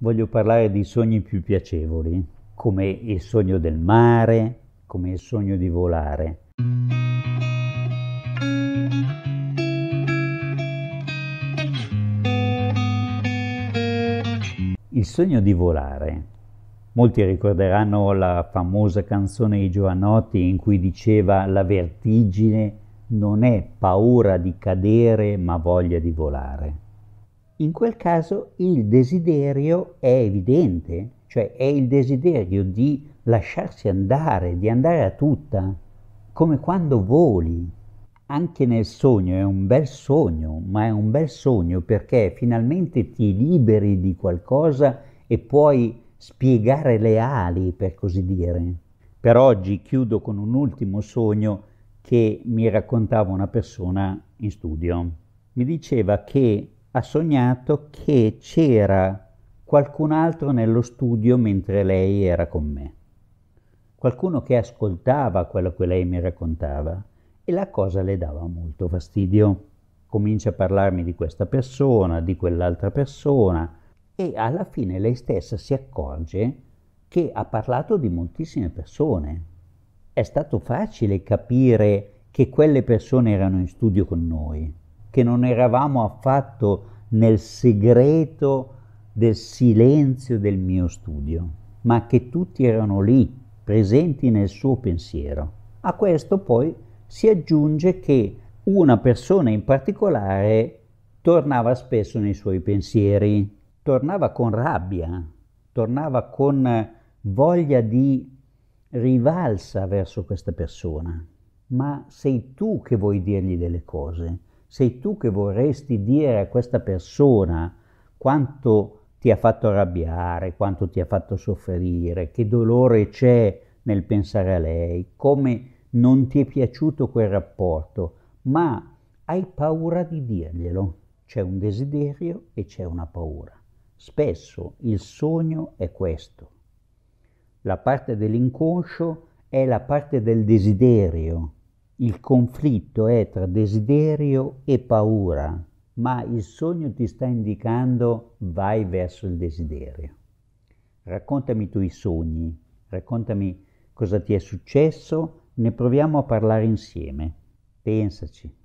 voglio parlare di sogni più piacevoli, come il sogno del mare, come il sogno di volare. Il sogno di volare. Molti ricorderanno la famosa canzone di Giovanotti in cui diceva la vertigine non è paura di cadere ma voglia di volare in quel caso il desiderio è evidente, cioè è il desiderio di lasciarsi andare, di andare a tutta, come quando voli. Anche nel sogno è un bel sogno, ma è un bel sogno perché finalmente ti liberi di qualcosa e puoi spiegare le ali, per così dire. Per oggi chiudo con un ultimo sogno che mi raccontava una persona in studio. Mi diceva che ha sognato che c'era qualcun altro nello studio mentre lei era con me, qualcuno che ascoltava quello che lei mi raccontava e la cosa le dava molto fastidio. Comincia a parlarmi di questa persona, di quell'altra persona e alla fine lei stessa si accorge che ha parlato di moltissime persone. È stato facile capire che quelle persone erano in studio con noi che non eravamo affatto nel segreto del silenzio del mio studio, ma che tutti erano lì, presenti nel suo pensiero. A questo poi si aggiunge che una persona in particolare tornava spesso nei suoi pensieri, tornava con rabbia, tornava con voglia di rivalsa verso questa persona, ma sei tu che vuoi dirgli delle cose, sei tu che vorresti dire a questa persona quanto ti ha fatto arrabbiare, quanto ti ha fatto soffrire, che dolore c'è nel pensare a lei, come non ti è piaciuto quel rapporto, ma hai paura di dirglielo. C'è un desiderio e c'è una paura. Spesso il sogno è questo. La parte dell'inconscio è la parte del desiderio il conflitto è tra desiderio e paura, ma il sogno ti sta indicando vai verso il desiderio. Raccontami i tuoi sogni, raccontami cosa ti è successo, ne proviamo a parlare insieme. Pensaci.